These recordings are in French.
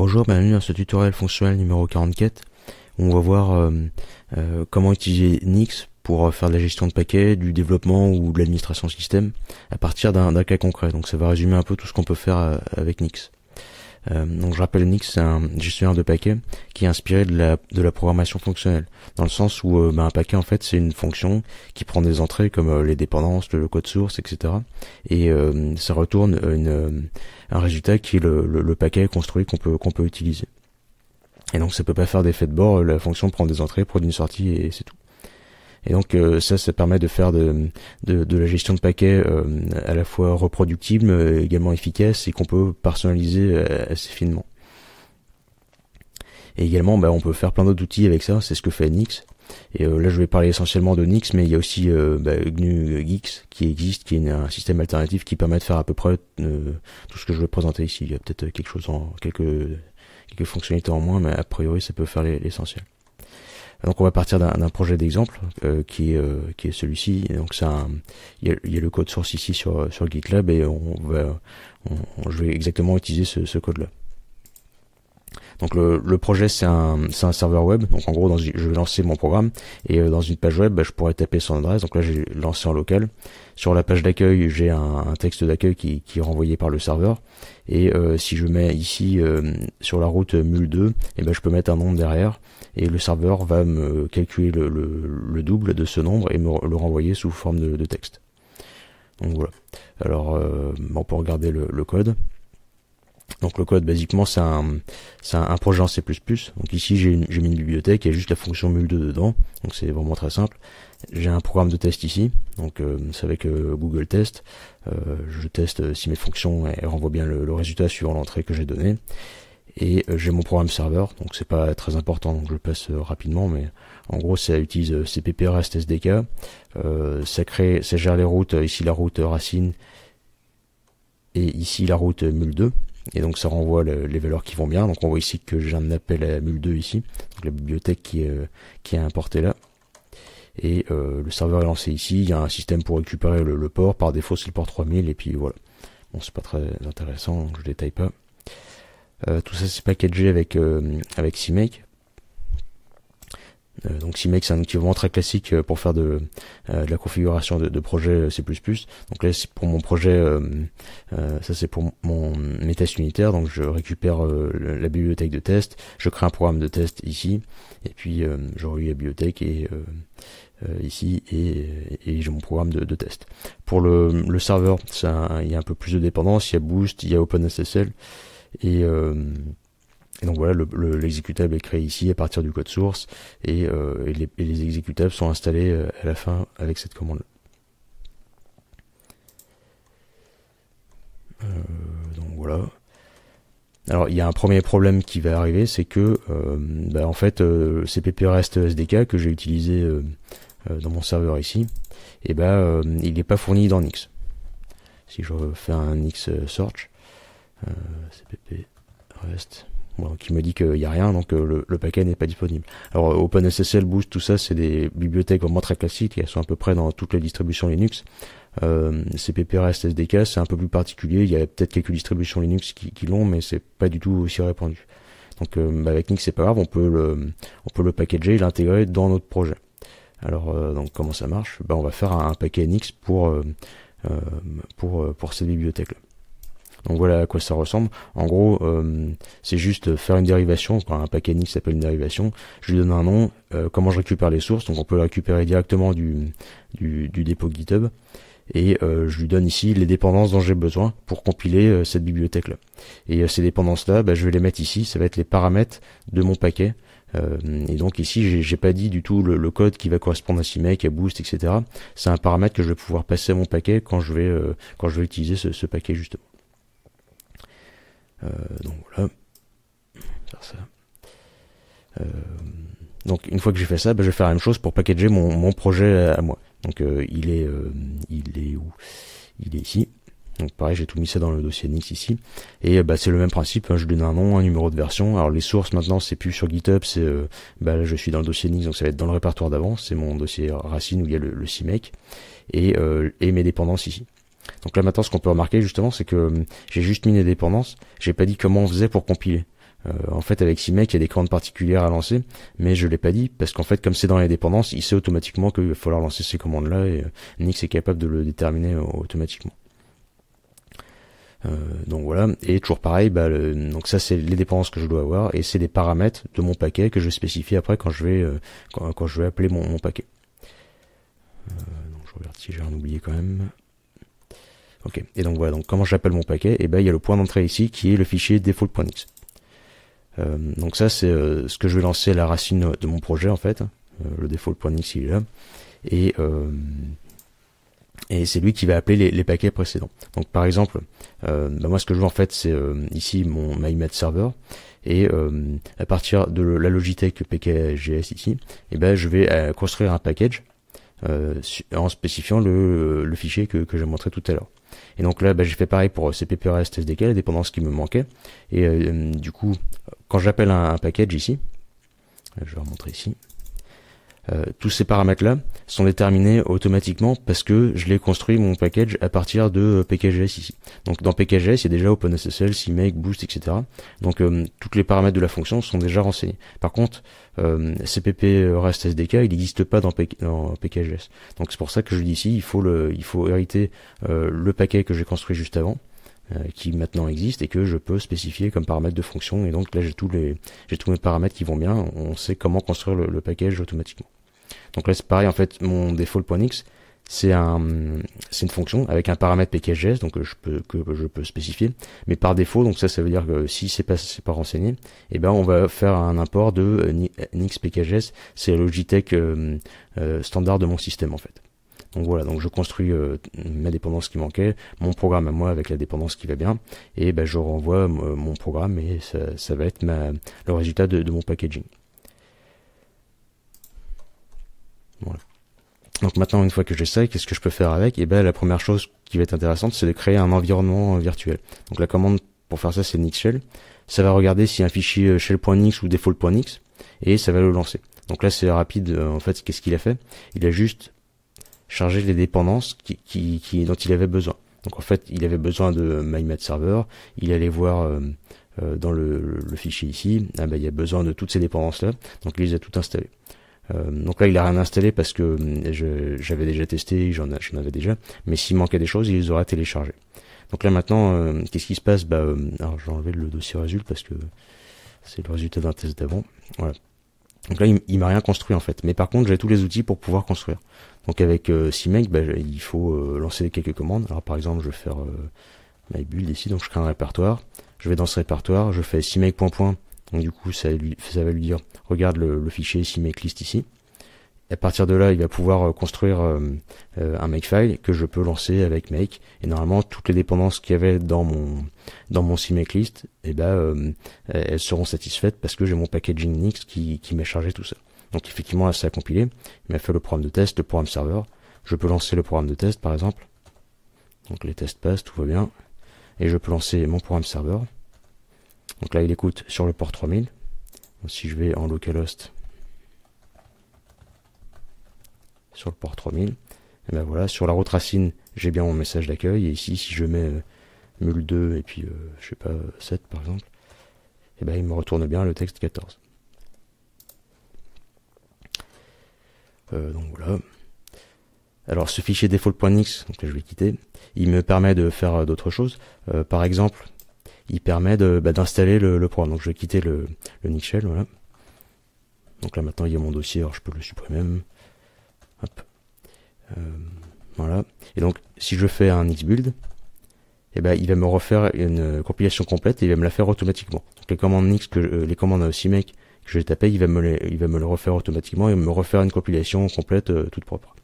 Bonjour, bienvenue dans ce tutoriel fonctionnel numéro 44. on va voir euh, euh, comment utiliser Nix pour euh, faire de la gestion de paquets, du développement ou de l'administration système à partir d'un cas concret. Donc ça va résumer un peu tout ce qu'on peut faire avec Nix. Euh, donc je rappelle Nix, c'est un gestionnaire de paquets qui est inspiré de la, de la programmation fonctionnelle, dans le sens où euh, ben, un paquet en fait c'est une fonction qui prend des entrées comme euh, les dépendances, le code source, etc. Et ça retourne un résultat qui est le, le, le paquet construit qu'on peut qu'on peut utiliser. Et donc ça peut pas faire d'effet de bord, la fonction prend des entrées, produit une sortie et c'est tout. Et donc euh, ça, ça permet de faire de, la gestion de paquets euh, à la fois reproductible, euh, également efficace et qu'on peut personnaliser assez finement. Et également, bah, on peut faire plein d'autres outils avec ça, c'est ce que fait Nix. Et là, je vais parler essentiellement de Nix, mais il y a aussi euh, bah, GNU Geeks qui existe, qui est un système alternatif qui permet de faire à peu près tout ce que je vais présenter ici. Il y a peut-être quelque chose en quelques fonctionnalités en moins, mais a priori, ça peut faire l'essentiel. Donc on va partir d'un projet d'exemple euh, qui, est, euh, qui est celui-ci. Donc ça, il y, a le code source ici sur, sur GitLab et on va, je vais exactement utiliser ce code-là. Donc le, projet c'est un, serveur web. Donc en gros, je vais lancer mon programme et euh, dans une page web, bah, je pourrais taper son adresse. Donc là, j'ai lancé en local. Sur la page d'accueil, j'ai un, texte d'accueil qui, est renvoyé par le serveur. Et euh, si je mets ici euh, sur la route mule2, et eh ben je peux mettre un nombre derrière et le serveur va me calculer le, double de ce nombre et me le renvoyer sous forme de, texte. Donc voilà. Alors on peut regarder le code. Donc le code, basiquement, c'est un, projet en C++. Donc ici, j'ai mis une bibliothèque, il y a juste la fonction mul2 dedans. Donc c'est vraiment très simple. J'ai un programme de test ici. Donc euh, c'est avec euh, Google Test. Euh, je teste si mes fonctions renvoient bien le, résultat sur l'entrée que j'ai donnée. Et j'ai mon programme serveur, donc c'est pas très important, donc je le passe rapidement, mais en gros ça utilise CPP SDK, ça crée, ça gère les routes, ici la route racine et ici la route mul2, et donc ça renvoie les valeurs qui vont bien. Donc on voit ici que j'ai un appel à mule 2 ici, donc la bibliothèque qui est, euh, qui importée là. Et euh, le serveur est lancé ici, il y a un système pour récupérer le, port, par défaut c'est le port 3000 et puis voilà. Bon c'est pas très intéressant, je détaille pas. Euh, tout ça c'est packagé avec, avec CMake. Euh, donc CMake c'est un équivalent très classique euh, pour faire euh, de, la configuration de, projet C++. Donc là c'est pour mon projet, ça c'est pour mon, mes tests unitaires, donc je récupère la bibliothèque de test, je crée un programme de test ici, et puis je relis la bibliothèque et ici et, j'ai mon programme de, test. Pour le, serveur, il y a un peu plus de dépendance, il y a Boost, il y a OpenSSL et et donc voilà, l'exécutable est créé ici à partir du code source et, euh, les, exécutables sont installés euh, à la fin avec cette commande. Euh, donc voilà. Alors il y a un premier problème qui va arriver, c'est que euh, bah, en fait CPP REST SDK que j'ai utilisé dans mon serveur ici, et eh ben bah, il n'est pas fourni dans Nix. Si je fais un Nix search, CPP REST qui me dit qu'il n'y a rien, donc euh, le, paquet n'est pas disponible. Alors euh, OpenSSL, Boost, tout ça, c'est des bibliothèques vraiment très classiques, elles sont à peu près dans toutes les distributions Linux. Euh, CPPRS, SDK, c'est un peu plus particulier, il y a peut-être quelques distributions Linux qui, l'ont, mais c'est pas du tout aussi répandu. Donc euh, bah, avec Nix, c'est pas grave, on peut le, on peut le packager et l'intégrer dans notre projet. Alors donc comment ça marche ben, On va faire un, paquet Nix pour, pour, pour cette bibliothèque-là. Donc voilà à quoi ça ressemble. En gros, euh, c'est juste faire une dérivation, un paquet NIC s'appelle une dérivation, je lui donne un nom, euh, comment je récupère les sources, donc on peut le récupérer directement du, du, dépôt GitHub, et euh, je lui donne ici les dépendances dont j'ai besoin pour compiler cette bibliothèque-là. Et ces dépendances-là, bah, je vais les mettre ici, ça va être les paramètres de mon paquet, et donc ici, j'ai pas dit du tout le, code qui va correspondre à CMake, à Boost, etc. C'est un paramètre que je vais pouvoir passer à mon paquet quand je vais quand je vais utiliser ce, ce paquet justement. Euh, donc voilà, ça. Euh, donc une fois que j'ai fait ça, ben, je vais faire la même chose pour packager mon, projet à moi. Donc euh, il est il est où Il est ici. Donc pareil, j'ai tout mis ça dans le dossier Nix ici. Et bah, c'est le même principe, hein. je donne un nom, un numéro de version. Alors les sources maintenant, c'est plus sur GitHub, c'est bah, je suis dans le dossier Nix, donc ça va être dans le répertoire d'avant, c'est mon dossier racine où il y a le, le CMake et mes dépendances ici. Donc là maintenant, ce qu'on peut remarquer justement, c'est que euh, j'ai juste mis les dépendances. J'ai pas dit comment on faisait pour compiler. Euh, en fait, avec CMake, il y a des commandes particulières à lancer, mais je l'ai pas dit parce qu'en fait, comme c'est dans les dépendances, il sait automatiquement qu'il va falloir lancer ces commandes-là et euh, Nix est capable de le déterminer automatiquement. donc voilà, et toujours pareil, bah, donc ça c'est les dépendances que je dois avoir et c'est des paramètres de mon paquet que je spécifie après quand je vais euh, quand, quand, je vais appeler mon, paquet. donc je regarde si j'ai rien oublié quand même. Et donc voilà. Donc comment j'appelle mon paquet Et eh ben il y a le point d'entrée ici qui est le fichier default.x. Euh, donc ça c'est euh, ce que je vais lancer à la racine de mon projet en fait. Euh, le default.x il est là. Et c'est lui qui va appeler les, paquets précédents. Donc par exemple, ben moi ce que je veux en fait c'est ici mon MyMed server et à partir de la Logitech PKGS ici, et eh ben je vais construire un package euh, en spécifiant le, le fichier que, que j'ai montré tout à l'heure. Et donc là, bah, j'ai fait pareil pour euh, CPPRS TSDK, la dépendance qui me manquait. Et euh, du coup, quand j'appelle un, package ici, je vais remontrer ici, euh, tous ces paramètres-là sont déterminés automatiquement parce que je l'ai construit mon package à partir de euh, PKGS ici. Donc dans PKGS, il y a déjà OpenSSL, CMake, Boost, etc. Donc euh, tous toutes les paramètres de la fonction sont déjà renseignés. Par contre, euh, CPP REST SDK, il n'existe pas dans, PKGS. Donc c'est pour ça que je dis ici, il faut, le, il faut hériter le paquet que j'ai construit juste avant qui maintenant existe et que je peux spécifier comme paramètre de fonction et donc là j'ai tous les j'ai tous mes paramètres qui vont bien on sait comment construire le, le package automatiquement donc là, c'est pareil, en fait, mon default.nix, c'est un, c'est une fonction avec un paramètre pkgs, donc euh, je peux, que je peux spécifier. Mais par défaut, donc ça, ça veut dire que si c'est pas, c'est pas renseigné, eh ben, on va faire un import de euh, euh, nix pkgs. C'est Logitech standard de mon système, en fait. Donc voilà, donc je construis ma dépendance qui manquait, mon programme à moi avec la dépendance qui va bien, et ben je renvoie mon programme et ça, ça va être ma, le résultat de mon packaging. Donc maintenant, une fois que j'ai ça, qu'est-ce que je peux faire avec Et eh ben la première chose qui va être intéressante, c'est de créer un environnement euh, virtuel. Donc la commande pour faire ça, c'est nixshell. Ça va regarder si un fichier euh, shell.nix ou default.nix et ça va le lancer. Donc là, c'est rapide. Euh, en fait, qu'est-ce qu'il a fait Il a juste chargé les dépendances dont il avait besoin. Donc en fait, il avait besoin de MyMed Il allait voir dans le, fichier ici, ah ben, il y a besoin de toutes ces dépendances là. Donc il les a toutes installées. Euh, donc là, il a rien installé parce que hum, j'avais déjà testé, j'en avais déjà. Mais s'il manquait des choses, il les aura téléchargées. Donc là maintenant, euh, qu'est-ce qui se passe Bah, hum, alors j'ai enlevé le dossier résultat parce que c'est le résultat d'un test d'avant. Voilà. Donc là, il, m'a rien construit en fait. Mais par contre, j'ai tous les outils pour pouvoir construire. Donc avec euh, CMake, bah, il faut euh, lancer quelques commandes. Alors par exemple, je vais faire mybuild ici, donc je crée un répertoire. Je vais dans ce répertoire, je fais cmake.point donc du coup, ça, va lui dire, regarde le, le fichier list ici. à partir de là, il va pouvoir euh, construire euh, euh, un makefile que je peux lancer avec make. Et normalement, toutes les dépendances qu'il y avait dans mon dans mon list eh ben, elles seront satisfaites parce que j'ai mon packaging Nix qui, qui m'a chargé tout ça. Donc effectivement, ça a compilé. Il m'a fait le programme de test, le programme serveur. Je peux lancer le programme de test, par exemple. Donc les tests passent, tout va bien. Et je peux lancer mon programme serveur. Donc là, il écoute sur le port 3000. si je vais en localhost sur le port 3000, et eh ben voilà, sur la route racine, j'ai bien mon message d'accueil. Et ici, si je mets euh, mule 2 et puis, euh, je sais pas, 7 par exemple, et eh ben il me retourne bien le texte 14. Euh, donc voilà. Alors ce fichier default.nix, donc là je vais quitter, il me permet de faire d'autres choses. par exemple, il permet de bah, d'installer le, le programme. Donc je vais quitter le, le shell, voilà. Donc là maintenant il y a mon dossier, alors je peux le supprimer. Même. Euh, voilà. Et donc si je fais un xbuild, eh ben, il va me refaire une euh, compilation complète et il va me la faire automatiquement. Donc les commandes Nix que euh, les commandes aussi mec que je taper, il va me les, il va me le refaire automatiquement et me refaire une compilation complète toute propre.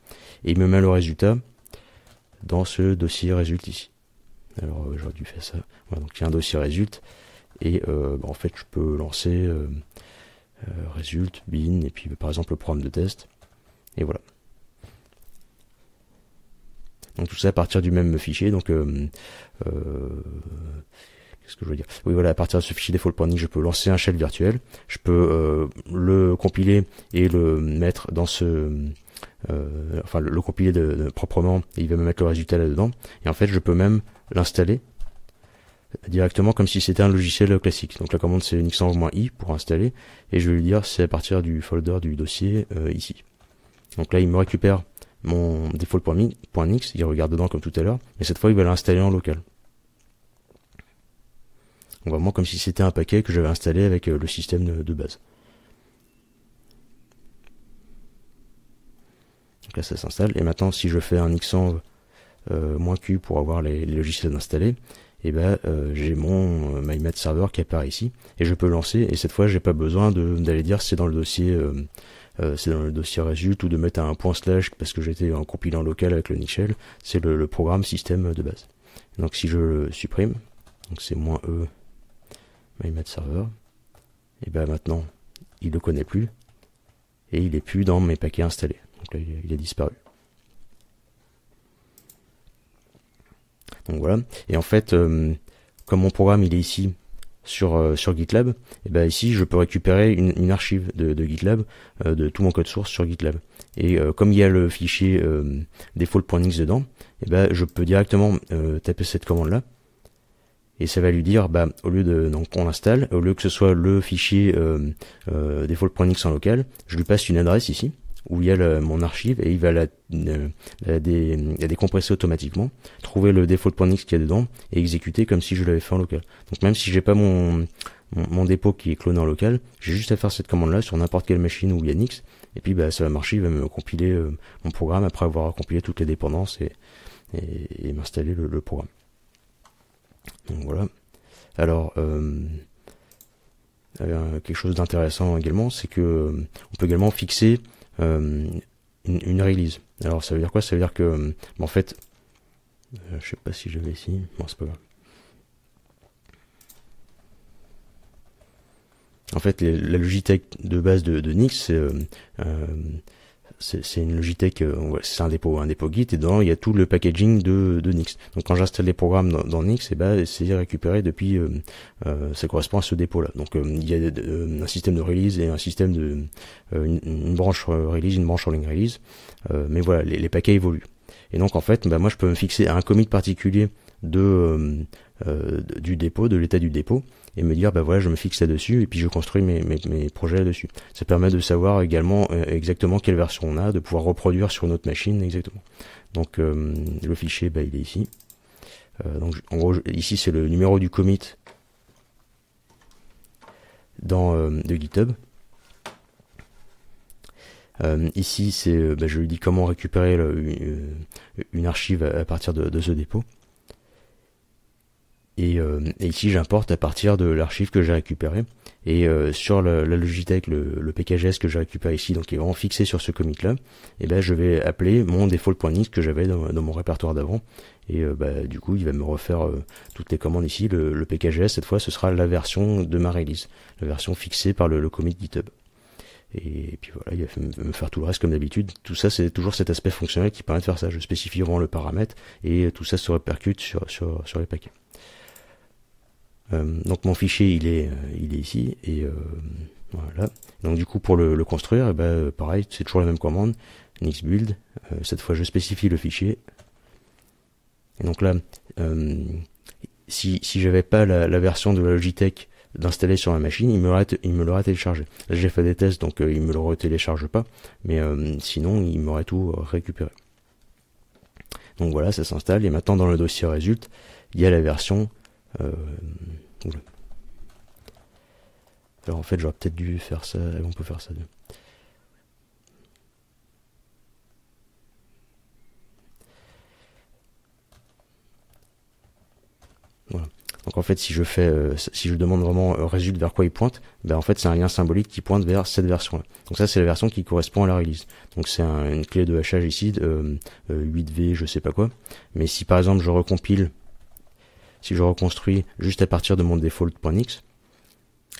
Et il me met le résultat dans ce dossier résulte ici. Alors euh, j'aurais dû faire ça. Voilà, donc il y a un dossier résulte. Et euh, bah, en fait, je peux lancer euh, résulte, bin, et puis par exemple le programme de test. Et voilà. Donc tout ça à partir du même fichier. Donc qu'est-ce que je veux dire Oui voilà, à partir de ce fichier pointing je peux lancer un shell virtuel, je peux le compiler et le mettre dans ce euh, enfin le, le compiler de, proprement, et il va me mettre le résultat là-dedans. Et en fait, je peux même l'installer directement comme si c'était un logiciel classique. Donc la commande c'est nixenv-i pour installer, et je vais lui dire c'est à partir du folder du dossier euh, ici. Donc là, il me récupère mon default.nix, il regarde dedans comme tout à l'heure, mais cette fois, il va l'installer en local. Donc vraiment comme si c'était un paquet que j'avais installé avec euh, le système de base. Donc là, ça s'installe. Et maintenant, si je fais un xamp euh, Q pour avoir les, logiciels installés, et eh ben euh, j'ai mon euh, qui apparaît ici et je peux lancer et cette fois j'ai pas besoin d'aller dire c'est dans le dossier euh, euh, c'est dans le dossier result ou de mettre un point slash parce que j'étais en compilant local avec le Nichel, c'est le, programme système de base. Donc si je le supprime, donc c'est moins e MyMathServer". et eh ben maintenant il le connaît plus et il est plus dans mes paquets installés. Donc là, il a disparu. Donc voilà. Et en fait, euh, comme mon programme il est ici sur, euh, sur GitLab, et eh ben ici je peux récupérer une, archive de, GitLab euh, de tout mon code source sur GitLab. Et comme il y a le fichier default.x dedans, et eh ben je peux directement taper cette commande là. Et ça va lui dire, bah, au lieu de, donc on l'installe, au lieu que ce soit le fichier default.nix en local, je lui passe une adresse ici, où il y a mon archive et il va la, euh, décompresser automatiquement, trouver le défaut qu'il y a dedans et exécuter comme si je l'avais fait en local. Donc même si j'ai pas mon, mon, dépôt qui est cloné en local, j'ai juste à faire cette commande là sur n'importe quelle machine où il y a nix et puis bah, ça va marcher, il va me compiler euh, mon programme après avoir compilé toutes les dépendances et, m'installer le, programme. Donc voilà. Alors euh, quelque chose d'intéressant également, c'est que on peut également fixer euh, une, release. Alors ça veut dire quoi Ça veut dire que, euh, en fait, euh, je sais pas si je vais ici, bon c'est pas grave. En fait, la logitech de base de, de Nix, c'est c'est une Logitech, euh, c'est un dépôt, un dépôt Git, et dedans il y a tout le packaging de, de Nix. Donc quand j'installe les programmes dans, dans Nix, et eh ben c'est récupéré depuis, euh, euh, ça correspond à ce dépôt-là. Donc euh, il y a un système de release et un système de une, branche release, une branche rolling release. mais voilà, les, les, paquets évoluent. Et donc en fait, ben, moi je peux me fixer à un commit particulier de du dépôt, de l'état du dépôt, et me dire bah voilà je me fixe là-dessus et puis je construis mes, mes, projets là-dessus. Ça permet de savoir également euh, exactement quelle version on a, de pouvoir reproduire sur notre machine exactement. Donc euh, le fichier bah, il est ici. Euh, donc ici c'est le numéro du commit dans de GitHub. ici, c'est, bah, je lui dis comment récupérer une, archive à, partir de, ce dépôt et, ici, euh, j'importe à partir de l'archive que j'ai récupéré. Et euh, sur la, Logitech, le, le PKGS que j'ai récupéré ici, donc qui est vraiment fixé sur ce commit là, et eh ben je vais appeler mon default.nit que j'avais dans, mon répertoire d'avant. Et euh, bah, du coup, il va me refaire toutes les commandes ici. Le, PKGS, cette fois, ce sera la version de ma release, la version fixée par le, commit GitHub. Et, puis voilà, il va me faire tout le reste comme d'habitude. Tout ça, c'est toujours cet aspect fonctionnel qui permet de faire ça. Je spécifie vraiment le paramètre et tout ça se répercute sur les paquets. Euh, donc mon fichier il est euh, il est ici et euh, voilà. Donc du coup pour le, construire, eh ben, pareil, c'est toujours la même commande, nixbuild. build, cette fois je spécifie le fichier. Et donc là, si si j'avais pas la, version de la Logitech d'installer sur ma machine, il me l'aurait il me téléchargé. J'ai fait des tests donc il me le retélécharge pas, mais sinon il m'aurait tout récupéré. Donc voilà, ça s'installe et maintenant dans le dossier résulte, il y a la version alors en fait j'aurais peut-être dû faire ça, on peut faire ça. Donc en fait si je fais euh, si je demande vraiment euh, résulte vers quoi il pointe, ben en fait c'est un lien symbolique qui pointe vers cette version là. Donc ça c'est la version qui correspond à la release. Donc c'est une clé de hachage ici de, 8V euh, euh, je sais pas quoi. Mais si par exemple je recompile si je reconstruis juste à partir de mon default.x,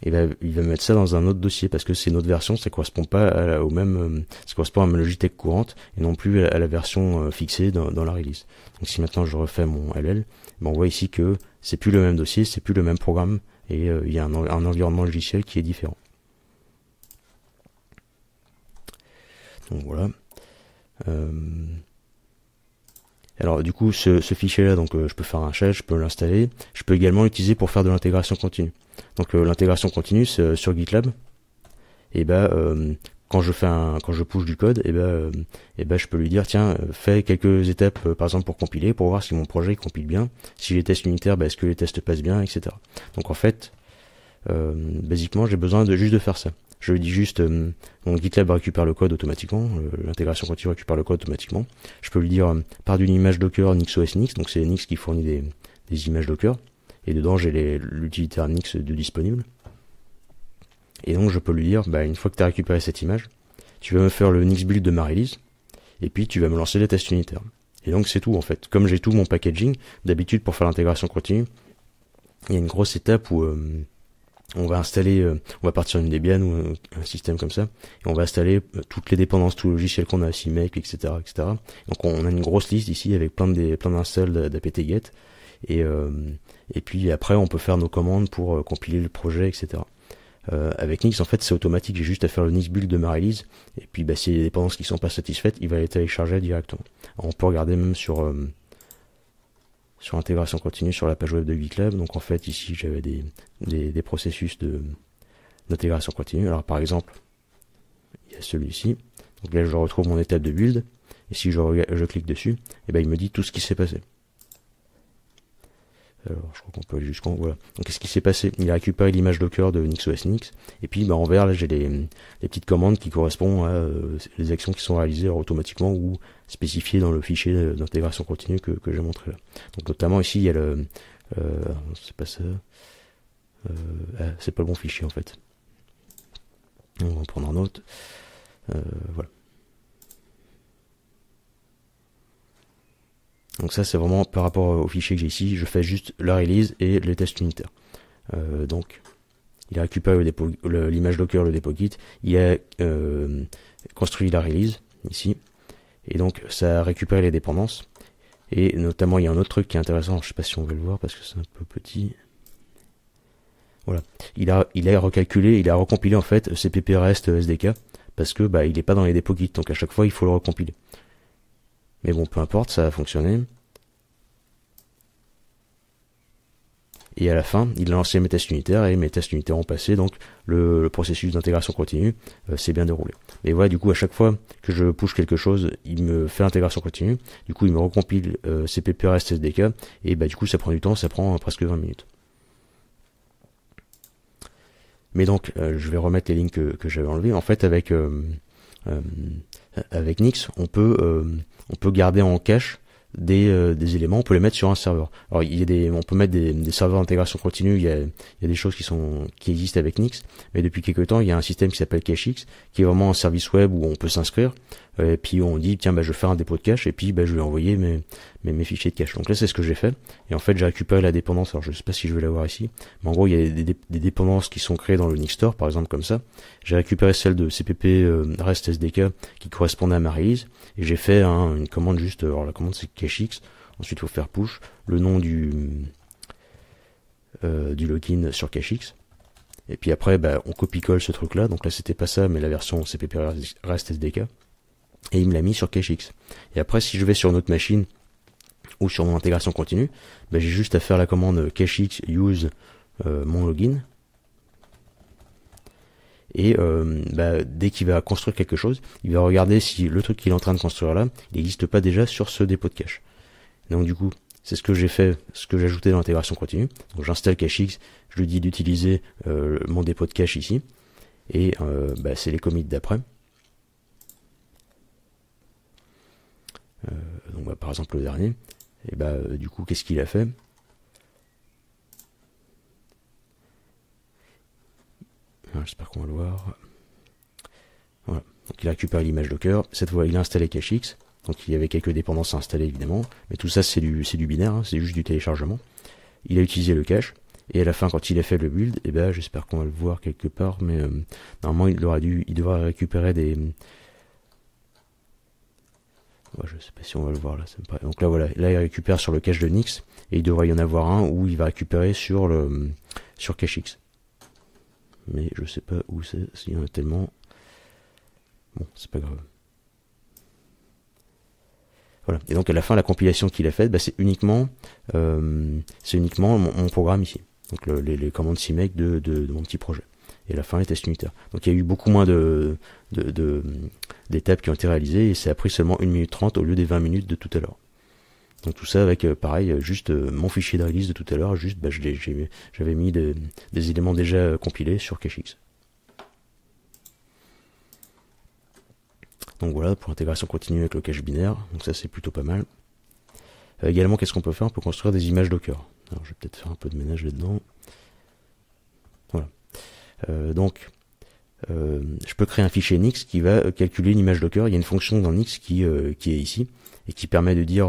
il eh va, ben, il va mettre ça dans un autre dossier parce que c'est une autre version, ça correspond pas à au même, euh, ça correspond à ma logitech courante et non plus à la, version euh, fixée dans, la release. Donc si maintenant je refais mon LL, ben, on voit ici que c'est plus le même dossier, c'est plus le même programme et euh, il y a un, environnement logiciel qui est différent. Donc voilà. Alors du coup, ce, fichier-là, donc euh, je peux faire un shell, je peux l'installer. Je peux également l'utiliser pour faire de l'intégration continue. Donc euh, l'intégration continue c'est euh, sur GitLab. Et bah quand je fais un, quand je push du code, et ben et bah, je peux lui dire tiens fais quelques étapes par exemple pour compiler, pour voir si mon projet compile bien, si les tests unitaires, bah, est-ce que les tests passent bien, etc. Donc en fait, basiquement j'ai besoin de juste de faire ça je lui dis juste, euh, mon GitLab récupère le code automatiquement, euh, l'intégration continue récupère le code automatiquement. Je peux lui dire, euh, par d'une image Docker NixOS Nix, donc c'est Nix qui fournit des, images Docker, et dedans j'ai l'utilitaire Nix de disponible. Et donc je peux lui dire, bah, une fois que tu as récupéré cette image, tu vas me faire le Nix build de ma release, et puis tu vas me lancer les tests unitaires. Et donc c'est tout en fait. Comme j'ai tout mon packaging, d'habitude pour faire l'intégration continue, il y a une grosse étape où on va installer, euh, on va partir d'une Debian ou un système comme ça, et on va installer euh, toutes les dépendances, tous les logiciels qu'on a, CMake, etc., etc. Donc on a une grosse liste ici avec plein de plein d'installs d'apt-get, et euh, et puis après on peut faire nos commandes pour compiler le projet, etc. avec Nix en fait c'est automatique, j'ai juste à faire le Nix build de ma release, et puis bah, si les dépendances qui sont pas satisfaites, il va les télécharger directement. on peut regarder même sur sur intégration continue sur la page web de Club. Donc en fait ici j'avais des, des, processus de d'intégration continue. Alors par exemple, il y a celui-ci. Donc là je retrouve mon étape de build. Et si je, je clique dessus, et eh ben il me dit tout ce qui s'est passé. Alors, euh, je crois qu'on peut aller jusqu'en voilà. Donc qu'est-ce qui s'est passé Il a récupéré l'image Docker de NixOS Nix et puis bah, en vert là j'ai des petites commandes qui correspondent à euh, les actions qui sont réalisées automatiquement ou spécifiées dans le fichier d'intégration continue que, j'ai montré là. Donc notamment ici il y a le c'est euh, pas ça ah, c'est pas le bon fichier en fait. On va en prendre un autre. voilà. Donc ça c'est vraiment par rapport au fichier que j'ai ici, je fais juste la release et le test unitaire. Euh, donc il a récupéré l'image Docker, le dépôt Git, il a euh, construit la release ici, et donc ça a récupéré les dépendances. Et notamment il y a un autre truc qui est intéressant, je ne sais pas si on veut le voir parce que c'est un peu petit. Voilà, il a il a recalculé, il a recompilé en fait CPP REST e SDK parce que bah il n'est pas dans les dépôts Git, donc à chaque fois il faut le recompiler. Mais bon, peu importe, ça a fonctionné. Et à la fin, il a lancé mes tests unitaires et mes tests unitaires ont passé, donc le, processus d'intégration continue euh, s'est bien déroulé. Et voilà, du coup, à chaque fois que je push quelque chose, il me fait l'intégration continue, du coup, il me recompile euh, CPPRS SDK, et bah du coup, ça prend du temps, ça prend euh, presque 20 minutes. Mais donc, euh, je vais remettre les lignes que, que j'avais enlevées. En fait, avec euh, avec Nix, on peut, euh, on peut garder en cache des, euh, des, éléments, on peut les mettre sur un serveur. Alors il y a des, on peut mettre des, serveurs d'intégration continue, il y, a, il y a des choses qui sont qui existent avec Nix, mais depuis quelques temps il y a un système qui s'appelle CacheX, qui est vraiment un service web où on peut s'inscrire, et puis on dit tiens bah je vais faire un dépôt de cache, et puis bah je vais envoyer mes, mes, mes fichiers de cache. Donc là, c'est ce que j'ai fait. Et en fait, j'ai récupéré la dépendance. Alors, je sais pas si je vais l'avoir ici, mais en gros, il y a des, dépendances qui sont créées dans le Store, par exemple, comme ça. J'ai récupéré celle de CPP euh, REST SDK qui correspondait à ma release, et j'ai fait une commande juste. Euh, alors, la commande c'est cachex. Ensuite, il faut faire push le nom du euh, du login sur cachex. Et puis après, bah, on copie-colle ce truc-là. Donc là, c'était pas ça, mais la version CPP REST SDK. Et il me l'a mis sur CacheX. Et après, si je vais sur une autre machine, ou sur mon intégration continue, ben, j'ai juste à faire la commande cachex use euh, mon login. Et euh, ben, dès qu'il va construire quelque chose, il va regarder si le truc qu'il est en train de construire là n'existe pas déjà sur ce dépôt de cache. Donc du coup, c'est ce que j'ai fait, ce que j'ai ajouté dans l'intégration continue. Donc j'installe CacheX, je lui dis d'utiliser euh, mon dépôt de cache ici, et ben, c'est les commits d'après. donc par exemple le dernier, et eh bah, ben, euh, du coup, qu'est-ce qu'il a fait ah, J'espère qu'on va le voir. Voilà. Donc il a récupéré l'image Docker. Cette fois, il a installé X. Donc il y avait quelques dépendances à installer évidemment. Mais tout ça, c'est du, du binaire, hein. c'est juste du téléchargement. Il a utilisé le cache. Et à la fin, quand il a fait le build, et eh ben, j'espère qu'on va le voir quelque part, mais euh, normalement, il il devra récupérer des, je je sais pas si on va le voir là, Donc là voilà, là il récupère sur le cache de Nix et il devrait y en avoir un où il va récupérer sur le sur cache X. Mais je sais pas où c'est, s'il y en a tellement. Bon, c'est pas grave. Voilà. Et donc à la fin, la compilation qu'il a faite, bah, c'est uniquement, euh, c'est uniquement mon, programme ici. Donc les, commandes CMake de mon petit projet et la fin les tests unitaires. Donc il y a eu beaucoup moins de, d'étapes qui ont été réalisées et ça a pris seulement 1 minute 30 au lieu des 20 minutes de tout à l'heure. Donc tout ça avec euh, pareil, juste euh, mon fichier de release de tout à l'heure, juste bah, j'avais mis des, éléments déjà euh, compilés sur CacheX. Donc voilà pour intégration continue avec le cache binaire, donc ça c'est plutôt pas mal. également qu'est-ce qu'on peut faire On peut construire des images Docker. Alors je vais peut-être faire un peu de ménage là-dedans. Euh, donc, euh, je peux créer un fichier Nix qui va euh, calculer une image Docker. Il y a une fonction dans Nix qui, est ici et qui permet de dire,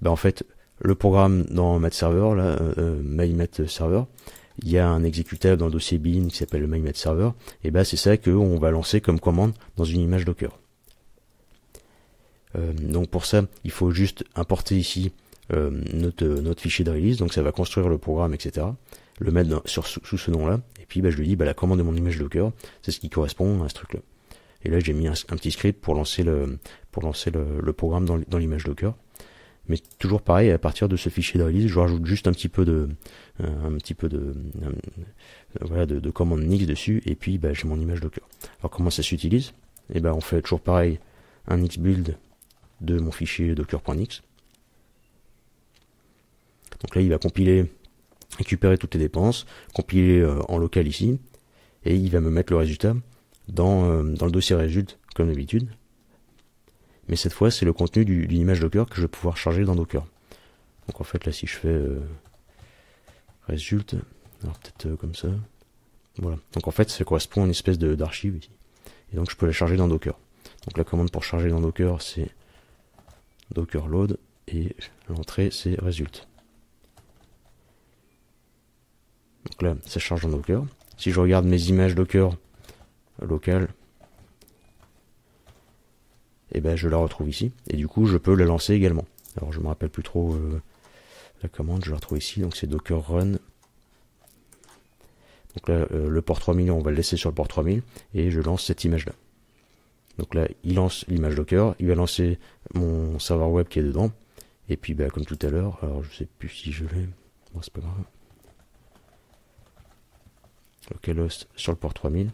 ben, en fait, le programme dans MatServer, là, euh, MyMatServer, il y a un exécutable dans le dossier bin qui s'appelle le MyMatServer, et ben c'est ça qu'on va lancer comme commande dans une image Docker. donc pour ça, il faut juste importer ici notre, notre fichier de release, donc ça va construire le programme, etc. Le mettre sous ce nom-là, et puis bah, je lui dis bah, la commande de mon image Docker, c'est ce qui correspond à ce truc-là. Et là j'ai mis un, petit script pour lancer le, pour lancer le, programme dans, l'image Docker. Mais toujours pareil, à partir de ce fichier de release, je rajoute juste un petit peu de, un petit peu de, euh, voilà, de, commande Nix dessus, et puis bah, j'ai mon image Docker. Alors comment ça s'utilise Et eh ben on fait toujours pareil, un Nix build de mon fichier docker.nix. Donc là, il va compiler récupérer toutes les dépenses, compiler euh, en local ici, et il va me mettre le résultat dans, euh, le dossier résulte, comme d'habitude. Mais cette fois, c'est le contenu d'une image Docker que je vais pouvoir charger dans Docker. Donc en fait, là, si je fais euh, alors peut-être euh, comme ça, voilà. Donc en fait, ça correspond à une espèce d'archive ici. Et donc je peux la charger dans Docker. Donc la commande pour charger dans Docker, c'est docker load, et l'entrée, c'est résulte. Donc là, ça charge en Docker. Si je regarde mes images Docker locales, et eh ben je la retrouve ici. Et du coup, je peux la lancer également. Alors je me rappelle plus trop euh, la commande, je la retrouve ici. Donc c'est Docker Run. Donc là, euh, le port 3000, on va le laisser sur le port 3000 et je lance cette image là. Donc là, il lance l'image Docker, il va lancer mon serveur web qui est dedans. Et puis, bah, comme tout à l'heure, alors je sais plus si je l'ai. Bon, c'est pas grave localhost sur le port 3000, et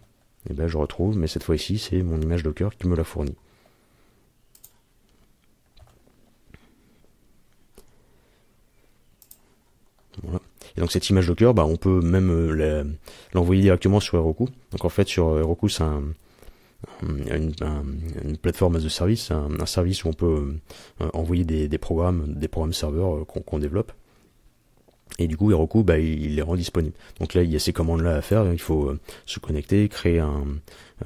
eh ben je retrouve, mais cette fois-ci, c'est mon image Docker qui me la fournit. Voilà. Et donc cette image Docker, bah, on peut même euh, l'envoyer directement sur Heroku. Donc en fait, sur Heroku, c'est un, une, plateforme as a service, un, service où on peut euh, envoyer des, programmes, des programmes serveurs euh, qu'on développe. Et du coup, Heroku, bah, il les rend disponibles. Donc là, il y a ces commandes-là à faire. Il faut euh, se connecter, créer un,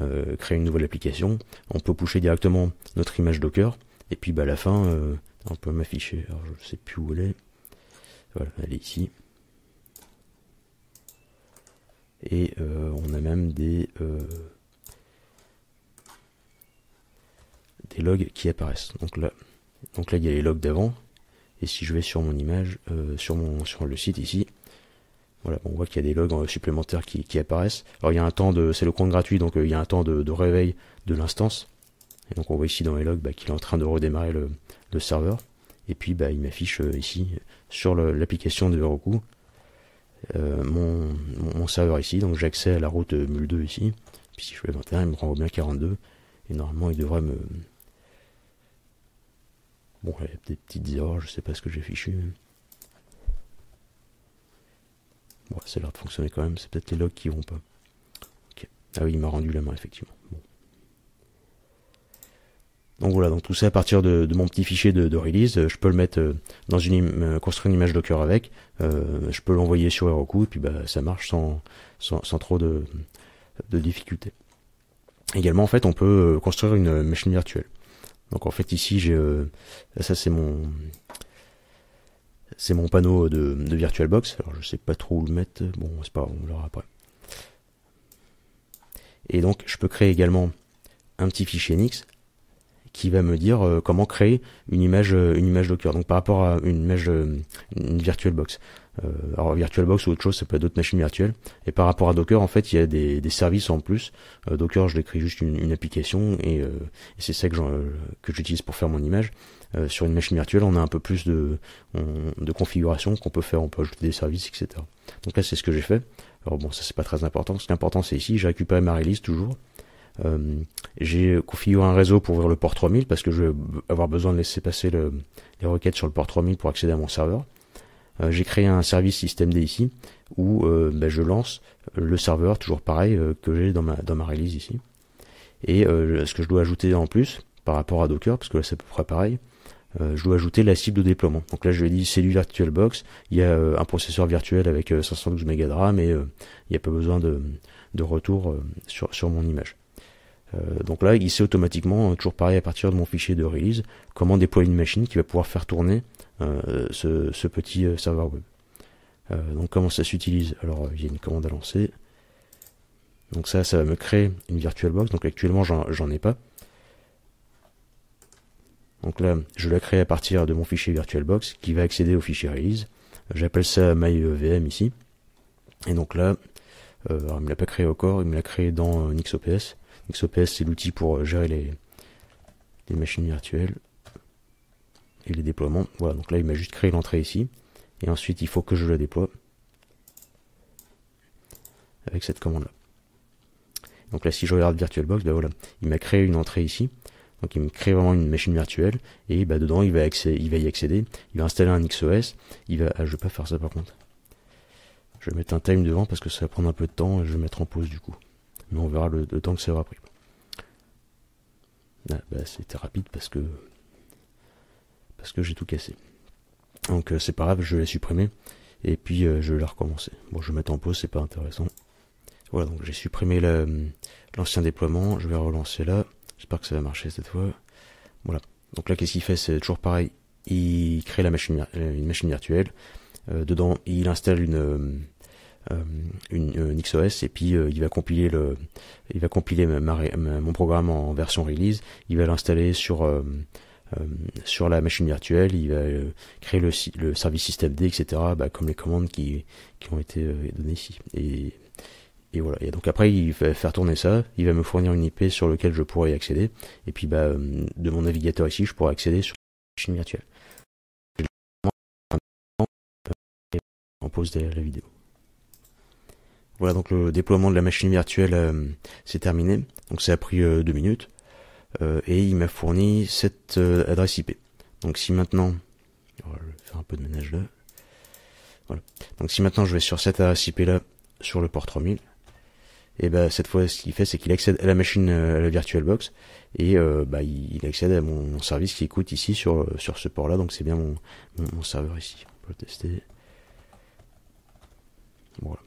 euh, créer une nouvelle application. On peut pousser directement notre image Docker. Et puis, bah, à la fin, euh, on peut m'afficher. Alors, je sais plus où elle est. Voilà, elle est ici. Et on a même des des logs qui apparaissent. Donc là, donc là, il y a les logs d'avant et si je vais sur mon image, euh, sur, mon, sur le site ici, voilà, on voit qu'il y a des logs euh, supplémentaires qui, apparaissent. Alors il y a un temps de, c'est le compte gratuit, donc euh, il y a un temps de, réveil de l'instance. Et donc on voit ici dans les logs bah, qu'il est en train de redémarrer le, serveur. Et puis bah, il m'affiche ici sur l'application de Heroku mon, serveur ici. Donc j'ai à la route MUL2 ici. Puis si je fais 21, il me rend bien 42. Et normalement il devrait me, Bon, il y a des petites erreurs, je sais pas ce que j'ai fichu. Même. Bon, ça a l'air de fonctionner quand même, c'est peut-être les logs qui vont pas. Ah oui, il m'a rendu la main, effectivement. Donc voilà, donc tout ça à partir de, mon petit fichier de, release, je peux le mettre euh, dans une euh, construire une image Docker avec, euh, je peux l'envoyer sur Heroku et puis bah, ça marche sans sans, trop de, de difficultés. Également en fait on peut construire une machine virtuelle. Donc en fait ici j'ai euh, ça c'est mon c'est mon panneau de, VirtualBox. Alors je sais pas trop où le mettre. Bon c'est pas on verra après. Et donc je peux créer également un petit fichier Nix qui va me dire euh, comment créer une image euh, une image Docker. Donc par rapport à une image euh, une VirtualBox. alors VirtualBox ou autre chose, ça peut être d'autres machines virtuelles. Et par rapport à Docker, en fait, il y a des, services en plus. Docker, je l'écris juste une, application et, c'est ça que, que j'utilise pour faire mon image. sur une machine virtuelle, on a un peu plus de, de configuration qu'on peut faire. On peut ajouter des services, etc. Donc là, c'est ce que j'ai fait. Alors bon, ça c'est pas très important. Ce qui est important, c'est ici, j'ai récupéré ma release toujours. Euh, j'ai configuré un réseau pour ouvrir le port 3000 parce que je vais avoir besoin de laisser passer les requêtes sur le port 3000 pour accéder à mon serveur. Euh, j'ai créé un service système D ici où euh, ben, je lance le serveur, toujours pareil que j'ai dans ma, dans ma release ici. Et ce que je dois ajouter en plus par rapport à Docker, parce que là c'est à peu près pareil, je dois ajouter la cible de déploiement. Donc là je lui ai dit c'est du VirtualBox, il y a un processeur virtuel avec 512 mégas de RAM et il n'y a pas besoin de, retour sur mon image. Euh, donc là, il sait automatiquement, euh, toujours pareil à partir de mon fichier de release, comment déployer une machine qui va pouvoir faire tourner euh, ce, petit serveur web. donc comment ça s'utilise Alors il y a une commande à lancer. Donc ça, ça va me créer une VirtualBox. Donc actuellement, j'en ai pas. Donc là, je la crée à partir de mon fichier VirtualBox qui va accéder au fichier release. J'appelle ça MyVM ici. Et donc là, euh, il me l'a pas créé au corps il me l'a créé dans NixOPS. XOPS, c'est l'outil pour euh, gérer les, machines virtuelles et les déploiements. Voilà, donc là, il m'a juste créé l'entrée ici. Et ensuite, il faut que je le déploie avec cette commande-là. Donc là, si je regarde VirtualBox, ben voilà, il m'a créé une entrée ici. Donc il me crée vraiment une machine virtuelle et bah, dedans il va, il va y accéder, il va installer un XOS, il va... Ah, je vais pas faire ça par contre. Je vais mettre un time devant parce que ça va prendre un peu de temps et je vais mettre en pause du coup mais on verra le, temps que ça aura pris. Ah, bah, c'était rapide parce que parce que j'ai tout cassé. Donc euh, c'est pas grave, je l'ai supprimer. et puis euh, je vais la recommencer. Bon, je vais mettre en pause, c'est pas intéressant. Voilà, donc j'ai supprimé l'ancien déploiement, je vais relancer là. J'espère que ça va marcher cette fois. Voilà. Donc là, qu'est-ce qu'il fait C'est toujours pareil. Il crée la machine, une machine virtuelle. Euh, dedans, il installe une, euh, une, une, euh, XOS et puis euh, il va compiler le, il va compiler mon programme en version release. Il va l'installer sur sur la machine virtuelle, il va créer le, le service systemd, etc., bah, comme les commandes qui, qui ont été données ici. Et, et voilà. Et donc après, il va faire tourner ça, il va me fournir une IP sur laquelle je pourrai accéder, et puis bah, de mon navigateur ici, je pourrai accéder sur la machine virtuelle. en pause derrière la vidéo. Voilà, donc le déploiement de la machine virtuelle c'est euh, terminé. Donc ça a pris euh, deux minutes. Euh, et il m'a fourni cette adresse IP. Donc si maintenant... je vais faire un peu de ménage là. Voilà. Donc si maintenant je vais sur cette adresse IP là, sur le port 3000, et eh ben cette fois ce qu'il fait c'est qu'il accède à la machine, à la VirtualBox, et bah, il, accède à mon, service qui écoute ici sur, sur ce port là, donc c'est bien mon, mon, mon serveur ici. On peut le tester. Voilà.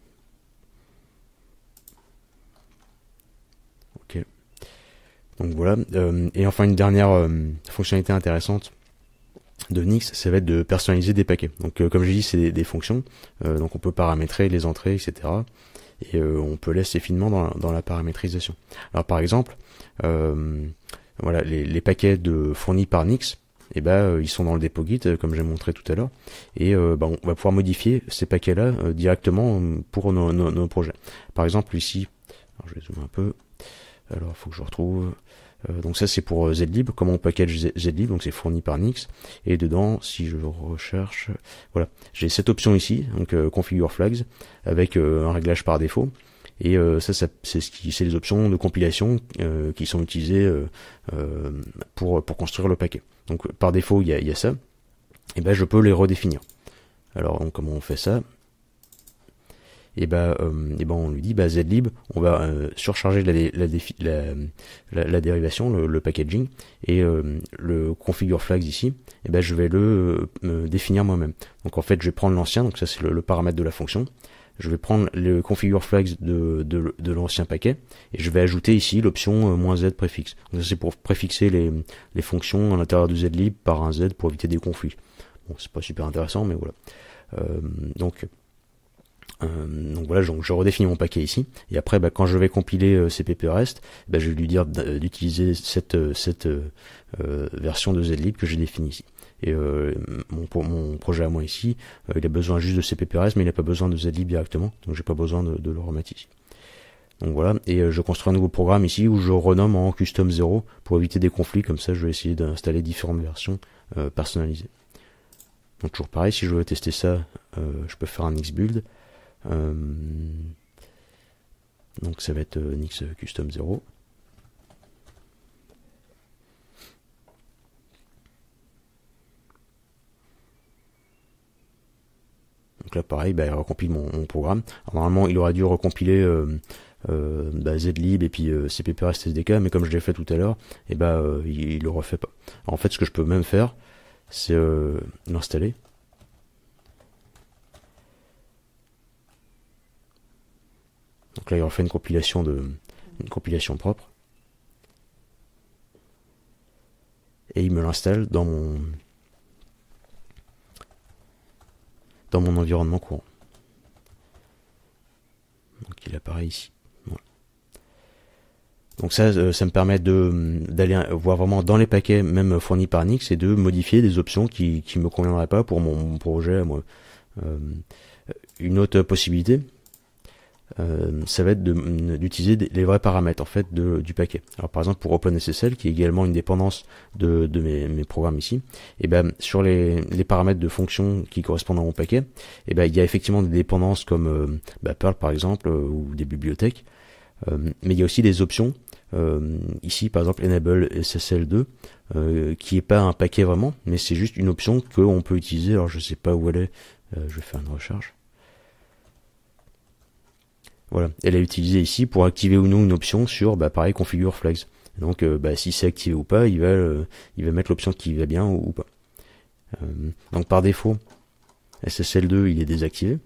Donc voilà. Euh, et enfin une dernière euh, fonctionnalité intéressante de Nix, ça va être de personnaliser des paquets. Donc euh, comme j'ai dit, c'est des, fonctions, donc on peut paramétrer les entrées, etc. Et on peut laisser finement dans la, paramétrisation. Alors par exemple, voilà, les, paquets de, fournis par Nix, et eh ben ils sont dans le dépôt Git, comme j'ai montré tout à l'heure, et ben on va pouvoir modifier ces paquets-là directement pour nos, projets. Par exemple ici, je vais zoomer un peu. Alors faut que je retrouve. Euh, donc ça c'est pour euh, zlib, comment on package zlib, donc c'est fourni par Nix. Et dedans, si je recherche, voilà, j'ai cette option ici, donc euh, configure flags, avec un réglage par défaut. Et ça, c'est ce qui, c'est les options de compilation qui sont utilisées pour pour construire le paquet. Donc par défaut, il y a, ça. Et ben je peux les redéfinir. Alors comment on fait ça et ben et ben on lui dit bah zlib, on va euh, surcharger la, la, la, la, dérivation, le, packaging et euh, le configure flags ici, et ben je vais le définir moi-même. Donc en fait je vais prendre l'ancien, donc ça c'est le, paramètre de la fonction je vais prendre le configure flags de, de, de l'ancien paquet et je vais ajouter ici l'option z préfixe. Donc ça c'est pour préfixer les, les fonctions à l'intérieur de zlib par un z pour éviter des conflits. Bon c'est pas super intéressant mais voilà. donc euh, donc voilà, je, je, redéfinis mon paquet ici. Et après, bah, quand je vais compiler euh, cpp rest, bah, je vais lui dire euh, d'utiliser cette, cette version de zlib que j'ai définie ici. Et mon, projet à moi ici, il a besoin juste de CppRest, mais il n'a pas besoin de ZLib directement, donc j'ai pas besoin de, de, le remettre ici. Donc voilà, et je construis un nouveau programme ici où je renomme en custom 0 pour éviter des conflits, comme ça je vais essayer d'installer différentes versions personnalisées. Donc toujours pareil, si je veux tester ça, je peux faire un Xbuild, euh, donc ça va être euh, Nix Custom 0. Donc là pareil, bah, il recompile mon, programme. normalement il aurait dû recompiler euh, bah, zlib et puis euh, SDK mais comme je l'ai fait tout à l'heure, et eh bah, il, ne le refait pas. en fait ce que je peux même faire, c'est l'installer. Donc là, il refait fait une compilation de une compilation propre. Et il me l'installe dans mon dans mon environnement courant. Donc il apparaît ici. Donc ça, euh, ça me permet de d'aller voir vraiment dans les paquets, même fournis par Nix, et de modifier des options qui qui me conviendraient pas pour mon projet moi. Euh, une autre possibilité, euh, ça va être euh, d'utiliser les vrais paramètres en fait de, du paquet. Alors par exemple pour OpenSSL qui est également une dépendance de, de mes, programmes ici, et eh ben sur les, les, paramètres de fonction qui correspondent à mon paquet, et eh ben il y a effectivement des dépendances comme euh, bah, Perl par exemple ou des bibliothèques, mais il y a aussi des options. ici par exemple enable SSL2 qui est pas un paquet vraiment mais c'est juste une option que qu'on peut utiliser alors je sais pas où elle est je vais faire une recharge voilà, elle est utilisée ici pour activer ou non une option sur, bah, pareil, configure flags. Donc, euh, bah, si c'est activé ou pas, il va, euh, il va mettre l'option qui va bien ou, pas. Euh, donc, par défaut, SSL2, il est désactivé.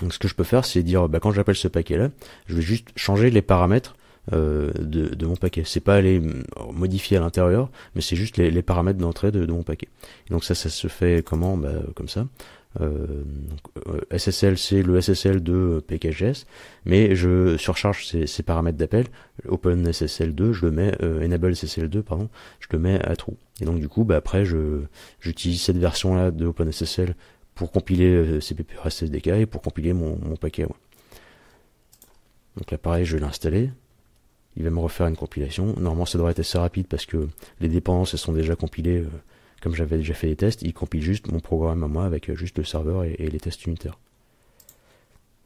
Donc, ce que je peux faire, c'est dire, bah, quand j'appelle ce paquet-là, je vais juste changer les paramètres de, mon paquet. C'est pas aller mm, modifier à l'intérieur, mais c'est juste les, paramètres d'entrée de, mon paquet. Et donc ça, ça se fait comment bah, Comme ça. Euh, euh, SSL, c'est le SSL de euh, PKGS, mais je surcharge ces, paramètres d'appel. OpenSSL2, je le mets, Enable SSL2, pardon, je le mets à True. Et donc du coup, bah, après, je j'utilise cette version-là de OpenSSL pour compiler REST SDK et pour compiler mon, mon paquet. Donc là, pareil, je vais l'installer. Il va me refaire une compilation. Normalement, ça devrait être assez rapide parce que les dépendances elles sont déjà compilées comme j'avais déjà fait les tests, il compile juste mon programme à moi avec euh, juste le serveur et, les tests unitaires.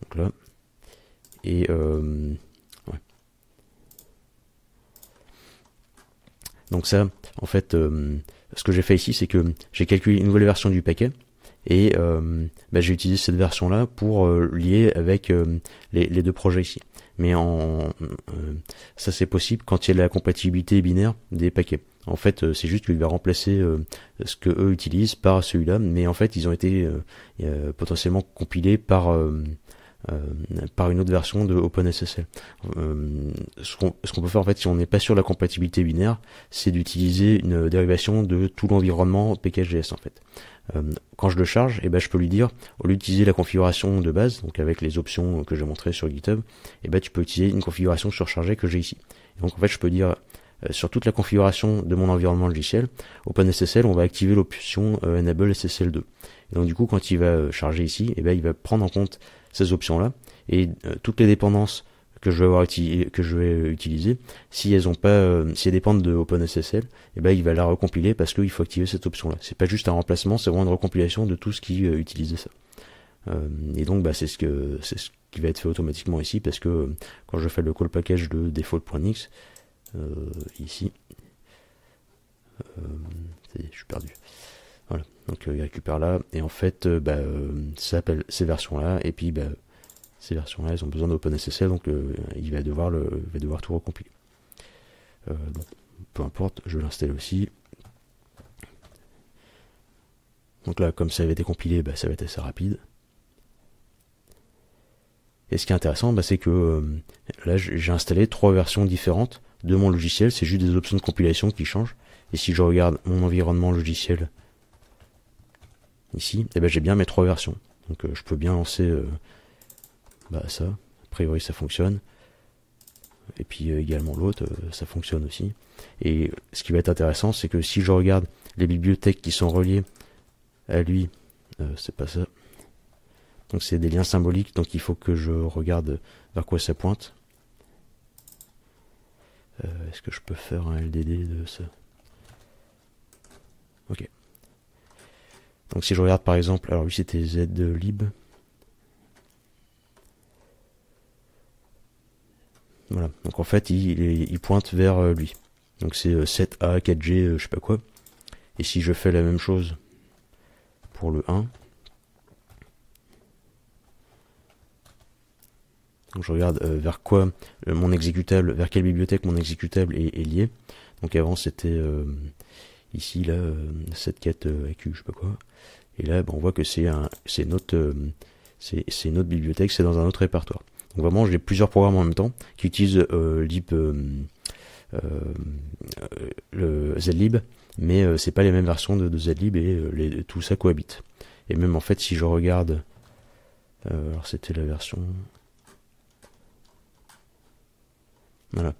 Donc là. Et euh, ouais. Donc ça, en fait, euh, ce que j'ai fait ici, c'est que j'ai calculé une nouvelle version du paquet. Et bah, j'ai utilisé cette version là pour lier avec les, deux projets ici mais en euh, ça c'est possible quand il y a la compatibilité binaire des paquets. En fait, euh, c'est juste qu'il va remplacer euh, ce que eux utilisent par celui-là, mais en fait, ils ont été potentiellement compilés par par une autre version de OpenSSL. ce qu'on peut faire en fait, si on n'est pas sur la compatibilité binaire, c'est d'utiliser une dérivation de tout l'environnement PKGS en fait. Euh, quand je le charge, et eh ben je peux lui dire, au lieu d'utiliser la configuration de base, donc avec les options que j'ai montrées sur GitHub, et eh ben tu peux utiliser une configuration surchargée que j'ai ici. donc en fait, je peux dire euh, sur toute la configuration de mon environnement logiciel, OpenSSL, on va activer l'option euh, Enable SSL2. Et donc du coup, quand il va charger ici, et eh ben il va prendre en compte ces options-là et toutes les dépendances que je vais avoir que je vais utiliser, si elles ont pas, euh, si elles dépendent de OpenSSL, et eh ben il va la recompiler parce qu'il faut activer cette option-là. C'est pas juste un remplacement, c'est vraiment une recompilation de tout ce qui euh, utilise ça. Euh, et donc bah c'est ce que c'est ce qui va être fait automatiquement ici parce que quand je fais le call package de default.nix ici, je suis perdu. Voilà, donc il récupère là et en fait bah ça appelle ces versions là et puis bah ces versions-là, elles ont besoin d'OpenSSL, donc euh, il, va devoir le, devoir tout recompiler. Euh, peu importe, je l'installe aussi. Donc là, comme ça avait été compilé, bah, ça va être assez rapide. Et ce qui est intéressant, bah, c'est que euh, là, j'ai installé trois versions différentes de mon logiciel. C'est juste des options de compilation qui changent. Et si je regarde mon environnement logiciel ici, et eh ben, j'ai bien mes trois versions. Donc je peux bien lancer bah, ça, a priori ça fonctionne. Et puis euh, également l'autre, euh, ça fonctionne aussi. Et ce qui va être intéressant, c'est que si je regarde les bibliothèques qui sont reliées à lui, euh, c'est pas ça. Donc c'est des liens symboliques, donc il faut que je regarde vers quoi ça pointe. Est-ce que je peux faire un LDD de ça Ok. Donc si je regarde par exemple, alors lui c'était Z lib, Donc en fait, il, pointe vers euh, lui. Donc c'est 7A, euh, 4G, euh, je sais pas quoi. Et si je fais la même chose pour le 1, donc je regarde vers quoi mon exécutable, vers quelle bibliothèque mon exécutable est, lié. Donc avant c'était ici là cette quête AQ, je sais pas quoi. Et là, ben, on voit que c'est un, c'est c'est bibliothèque, c'est dans un autre répertoire. Donc vraiment, j'ai plusieurs programmes en même temps qui utilisent euh, Lib, euh, euh, euh, le Zlib, mais c'est pas les mêmes versions de, Zlib et tout ça cohabite. Et même en fait, si je regarde, alors c'était la version. Voilà,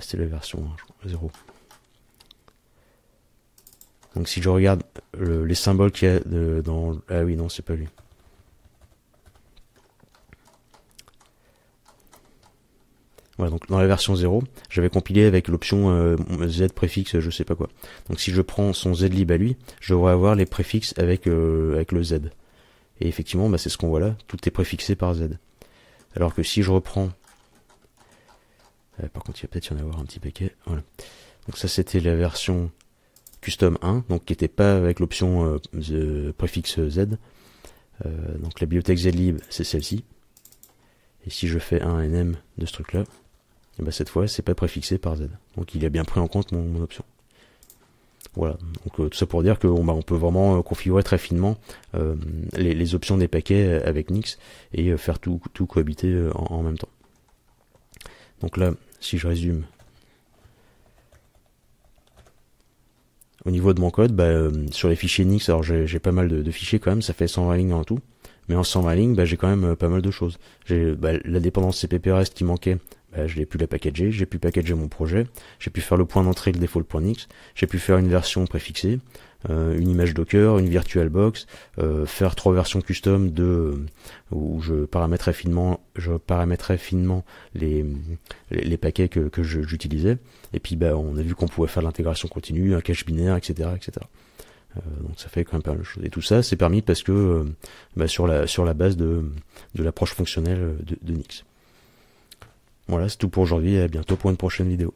c'était la version 0. Hein, Donc si je regarde les symboles qu'il y a dans... Ah oui, non, c'est pas lui. Voilà, donc dans la version 0, j'avais compilé avec l'option euh, Z préfixe je sais pas quoi. Donc si je prends son Z lib à lui, je devrais avoir les préfixes avec, euh, avec le Z. Et effectivement, bah, c'est ce qu'on voit là, tout est préfixé par Z. Alors que si je reprends... Euh, par contre, il va peut-être y en avoir un petit paquet. Voilà. Donc ça, c'était la version custom 1, donc qui n'était pas avec l'option préfixe Z. donc la bibliothèque zlib, c'est celle-ci. Et si je fais un nm de ce truc-là, ben, cette fois, c'est pas préfixé par Z. Donc il a bien pris en compte mon, option. Voilà, donc euh, tout ça pour dire qu'on bah, on peut vraiment euh, configurer très finement euh, les, options des paquets avec Nix et faire tout, tout cohabiter en, même temps. Donc là, si je résume, au niveau de mon code, bah, sur les fichiers Nix, alors j'ai pas mal de, fichiers quand même, ça fait 120 lignes en tout. Mais en 120 lignes, bah, j'ai quand même pas mal de choses. J'ai la dépendance CPPREST qui manquait, ben, je l'ai pu la packager, j'ai pu packager mon projet, j'ai pu faire le point d'entrée, le défaut, point j'ai pu faire une version préfixée, euh, une image Docker, une VirtualBox, euh, faire trois versions custom de euh, où je paramétrais finement, je paramétrais finement les les, paquets que, que j'utilisais. Et puis bah, on a vu qu'on pouvait faire l'intégration continue, un cache binaire, etc., etc. Euh, donc ça fait quand même pas mal de choses. Et tout ça c'est permis parce que ben, sur la sur la base de de l'approche fonctionnelle de Nix. Voilà, c'est tout pour aujourd'hui et à bientôt pour une prochaine vidéo.